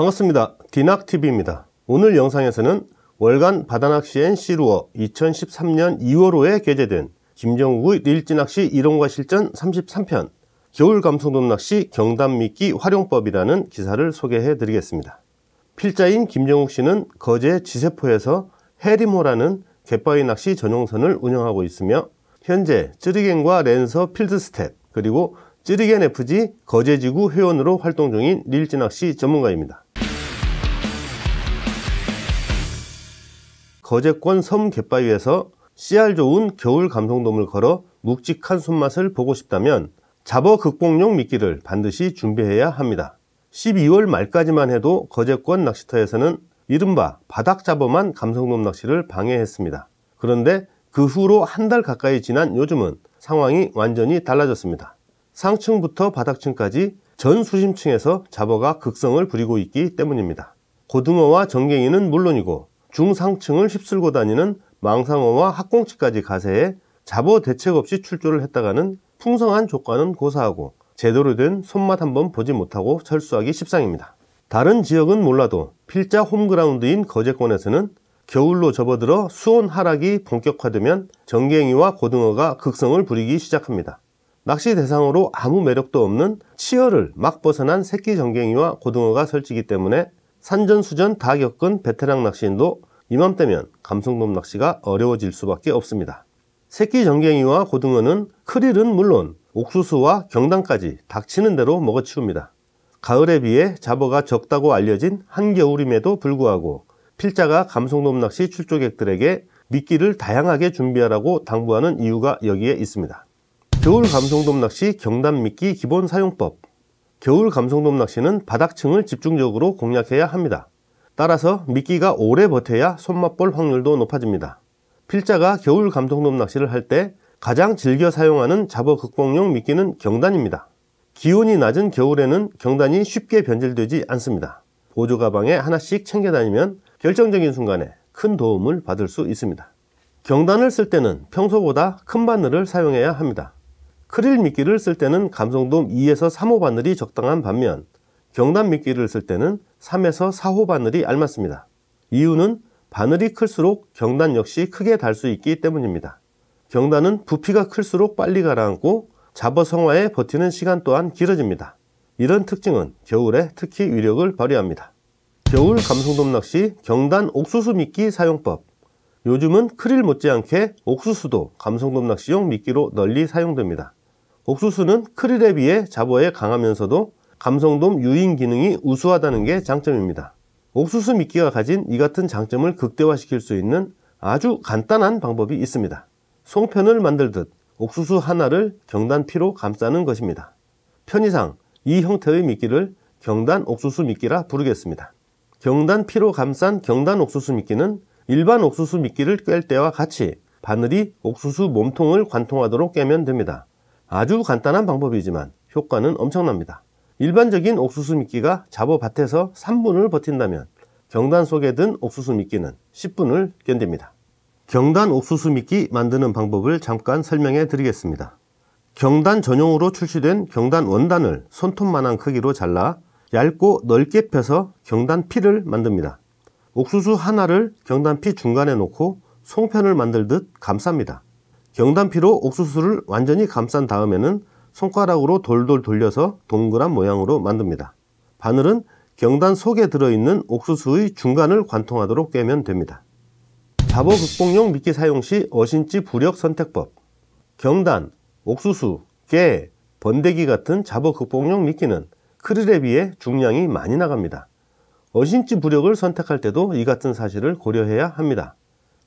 반갑습니다. 디낙TV입니다. 오늘 영상에서는 월간 바다낚시 n c 루어 2013년 2월호에 게재된 김정욱의 릴지낚시 이론과 실전 33편 겨울 감성돔낚시 경단미끼 활용법이라는 기사를 소개해 드리겠습니다. 필자인 김정욱 씨는 거제 지세포에서 해리모라는 갯바위 낚시 전용선을 운영하고 있으며 현재 쯔리겐과 랜서 필드스텝 그리고 쯔리겐 FG 거제지구 회원으로 활동 중인 릴지낚시 전문가입니다. 거제권 섬 갯바위에서 씨알 좋은 겨울 감성돔을 걸어 묵직한 손맛을 보고 싶다면 잡어 극복용 미끼를 반드시 준비해야 합니다. 12월 말까지만 해도 거제권 낚시터에서는 이른바 바닥 잡어만 감성돔 낚시를 방해했습니다. 그런데 그 후로 한 달 가까이 지난 요즘은 상황이 완전히 달라졌습니다. 상층부터 바닥층까지 전 수심층에서 잡어가 극성을 부리고 있기 때문입니다. 고등어와 전갱이는 물론이고 중상층을 휩쓸고 다니는 망상어와 학공치까지 가세해 자보 대책 없이 출조를 했다가는 풍성한 조과는 고사하고 제대로 된 손맛 한번 보지 못하고 철수하기 십상입니다. 다른 지역은 몰라도 필자 홈그라운드인 거제권에서는 겨울로 접어들어 수온 하락이 본격화되면 정갱이와 고등어가 극성을 부리기 시작합니다. 낚시 대상으로 아무 매력도 없는 치어를 막 벗어난 새끼 정갱이와 고등어가 설치기 때문에 산전수전 다 겪은 베테랑 낚시인도 이맘때면 감성돔 낚시가 어려워질 수밖에 없습니다. 새끼 전갱이와 고등어는 크릴은 물론 옥수수와 경당까지 닥치는 대로 먹어치웁니다. 가을에 비해 잡어가 적다고 알려진 한겨울임에도 불구하고 필자가 감성돔 낚시 출조객들에게 미끼를 다양하게 준비하라고 당부하는 이유가 여기에 있습니다. 겨울 감성돔 낚시 경단 미끼 기본 사용법 겨울 감성돔 낚시는 바닥층을 집중적으로 공략해야 합니다. 따라서 미끼가 오래 버텨야 손맛 볼 확률도 높아집니다. 필자가 겨울 감성돔 낚시를 할 때 가장 즐겨 사용하는 잡어 극복용 미끼는 경단입니다. 기온이 낮은 겨울에는 경단이 쉽게 변질되지 않습니다. 보조 가방에 하나씩 챙겨 다니면 결정적인 순간에 큰 도움을 받을 수 있습니다. 경단을 쓸 때는 평소보다 큰 바늘을 사용해야 합니다. 크릴 미끼를 쓸 때는 감성돔 2에서 3호 바늘이 적당한 반면 경단 미끼를 쓸 때는 3에서 4호 바늘이 알맞습니다. 이유는 바늘이 클수록 경단 역시 크게 달 수 있기 때문입니다. 경단은 부피가 클수록 빨리 가라앉고 잡어 성화에 버티는 시간 또한 길어집니다. 이런 특징은 겨울에 특히 위력을 발휘합니다. 겨울 감성돔 낚시 경단 옥수수 미끼 사용법 요즘은 크릴 못지않게 옥수수도 감성돔 낚시용 미끼로 널리 사용됩니다. 옥수수는 크릴에 비해 자보에 강하면서도 감성돔 유인 기능이 우수하다는 게 장점입니다. 옥수수 미끼가 가진 이 같은 장점을 극대화시킬 수 있는 아주 간단한 방법이 있습니다. 송편을 만들듯 옥수수 하나를 경단 피로 감싸는 것입니다. 편의상 이 형태의 미끼를 경단 옥수수 미끼라 부르겠습니다. 경단 피로 감싼 경단 옥수수 미끼는 일반 옥수수 미끼를 꿰 때와 같이 바늘이 옥수수 몸통을 관통하도록 깨면 됩니다. 아주 간단한 방법이지만 효과는 엄청납니다. 일반적인 옥수수 미끼가 잡어밭에서 3분을 버틴다면 경단 속에 든 옥수수 미끼는 10분을 견딥니다. 경단 옥수수 미끼 만드는 방법을 잠깐 설명해 드리겠습니다. 경단 전용으로 출시된 경단 원단을 손톱만한 크기로 잘라 얇고 넓게 펴서 경단 피를 만듭니다. 옥수수 하나를 경단 피 중간에 놓고 송편을 만들듯 감쌉니다. 경단피로 옥수수를 완전히 감싼 다음에는 손가락으로 돌돌 돌려서 동그란 모양으로 만듭니다. 바늘은 경단 속에 들어있는 옥수수의 중간을 관통하도록 꿰면 됩니다. 자보 극복용 미끼 사용 시 어신지 부력 선택법 경단, 옥수수, 깨, 번데기 같은 자보 극복용 미끼는 크릴에 비해 중량이 많이 나갑니다. 어신지 부력을 선택할 때도 이 같은 사실을 고려해야 합니다.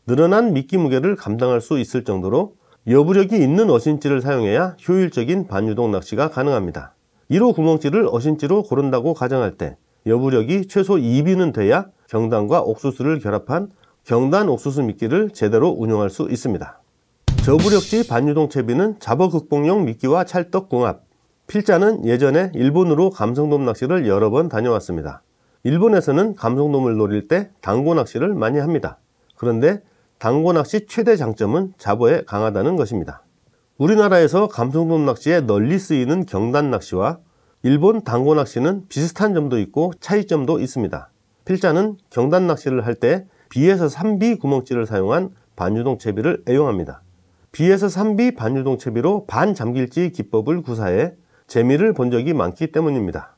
늘어난 미끼 무게를 감당할 수 있을 정도로 여부력이 있는 어신지를 사용해야 효율적인 반유동 낚시가 가능합니다. 1호 구멍지를 어신지로 고른다고 가정할 때 여부력이 최소 2비는 돼야 경단과 옥수수를 결합한 경단 옥수수 미끼를 제대로 운용할 수 있습니다. 저부력지 반유동 채비는 잡어 극봉용 미끼와 찰떡 궁합 필자는 예전에 일본으로 감성돔 낚시를 여러 번 다녀왔습니다. 일본에서는 감성돔을 노릴 때 당고 낚시를 많이 합니다. 그런데 단고 낚시 최대 장점은 자보에 강하다는 것입니다. 우리나라에서 감성돔 낚시에 널리 쓰이는 경단 낚시와 일본 단고 낚시는 비슷한 점도 있고 차이점도 있습니다. 필자는 경단 낚시를 할 때 B에서 3B 구멍질을 사용한 반유동 채비를 애용합니다. B에서 3B 반유동 채비로 반잠길지 기법을 구사해 재미를 본 적이 많기 때문입니다.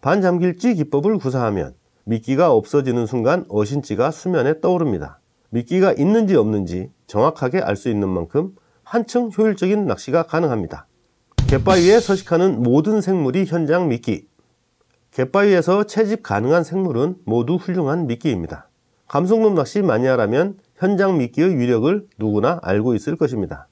반잠길지 기법을 구사하면 미끼가 없어지는 순간 어신지가 수면에 떠오릅니다. 미끼가 있는지 없는지 정확하게 알 수 있는 만큼 한층 효율적인 낚시가 가능합니다. 갯바위에 서식하는 모든 생물이 현장 미끼 갯바위에서 채집 가능한 생물은 모두 훌륭한 미끼입니다. 감속놈 낚시 마니아라면 현장 미끼의 위력을 누구나 알고 있을 것입니다.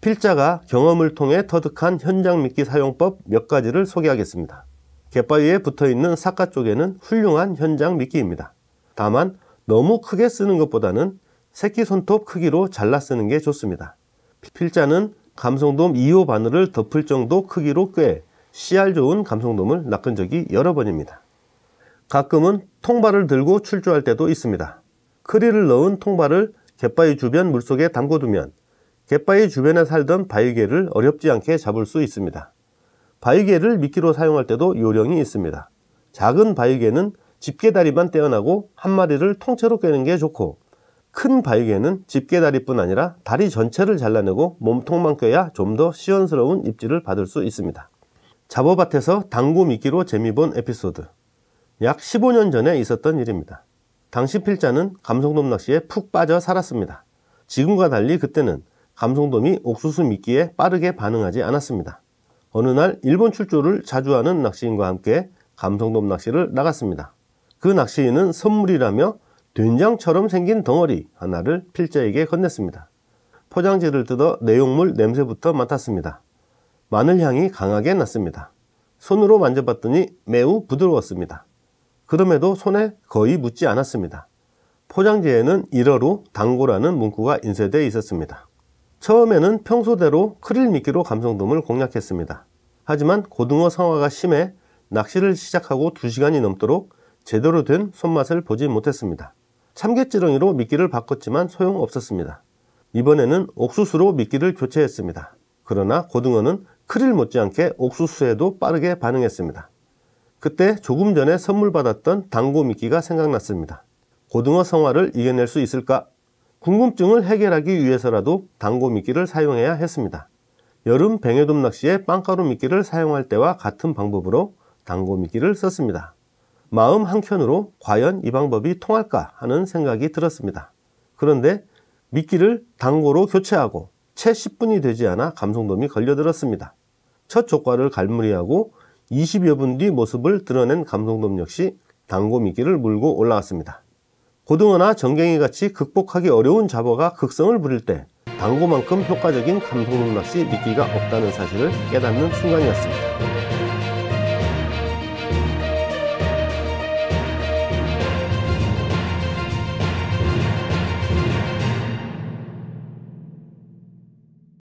필자가 경험을 통해 터득한 현장 미끼 사용법 몇 가지를 소개하겠습니다. 갯바위에 붙어있는 사카 쪽에는 훌륭한 현장 미끼입니다. 다만 너무 크게 쓰는 것보다는 새끼손톱 크기로 잘라 쓰는 게 좋습니다. 필자는 감성돔 2호 바늘을 덮을 정도 크기로 꽤 씨알 좋은 감성돔을 낚은 적이 여러 번입니다. 가끔은 통발을 들고 출조할 때도 있습니다. 크리를 넣은 통발을 갯바위 주변 물속에 담궈두면 갯바위 주변에 살던 바위개를 어렵지 않게 잡을 수 있습니다. 바위개를 미끼로 사용할 때도 요령이 있습니다. 작은 바위개는 집게다리만 떼어나고 한 마리를 통째로 깨는 게 좋고 큰 바위개는 집게다리뿐 아니라 다리 전체를 잘라내고 몸통만 껴야 좀 더 시원스러운 입질을 받을 수 있습니다. 잡어밭에서 당구 미끼로 재미본 에피소드 약 15년 전에 있었던 일입니다. 당시 필자는 감성돔 낚시에 푹 빠져 살았습니다. 지금과 달리 그때는 감성돔이 옥수수 미끼에 빠르게 반응하지 않았습니다. 어느 날 일본 출조를 자주 하는 낚시인과 함께 감성돔 낚시를 나갔습니다. 그 낚시인은 선물이라며 된장처럼 생긴 덩어리 하나를 필자에게 건넸습니다. 포장지를 뜯어 내용물 냄새부터 맡았습니다. 마늘 향이 강하게 났습니다. 손으로 만져봤더니 매우 부드러웠습니다. 그럼에도 손에 거의 묻지 않았습니다. 포장지에는 1어로 당고라는 문구가 인쇄되어 있었습니다. 처음에는 평소대로 크릴 미끼로 감성돔을 공략했습니다. 하지만 고등어 상화가 심해 낚시를 시작하고 2시간이 넘도록 제대로 된 손맛을 보지 못했습니다. 참깨지렁이로 미끼를 바꿨지만 소용없었습니다. 이번에는 옥수수로 미끼를 교체했습니다. 그러나 고등어는 크릴 못지않게 옥수수에도 빠르게 반응했습니다. 그때 조금 전에 선물 받았던 당고 미끼가 생각났습니다. 고등어 성화를 이겨낼 수 있을까? 궁금증을 해결하기 위해서라도 당고 미끼를 사용해야 했습니다. 여름 뱅에돔 낚시에 빵가루 미끼를 사용할 때와 같은 방법으로 당고 미끼를 썼습니다. 마음 한켠으로 과연 이 방법이 통할까 하는 생각이 들었습니다. 그런데 미끼를 당고로 교체하고 채 10분이 되지 않아 감성돔이 걸려들었습니다. 첫 조과를 갈무리하고 20여 분 뒤 모습을 드러낸 감성돔 역시 당고 미끼를 물고 올라왔습니다. 고등어나 정갱이 같이 극복하기 어려운 잡어가 극성을 부릴 때 당고만큼 효과적인 감성돔 낚시 미끼가 없다는 사실을 깨닫는 순간이었습니다.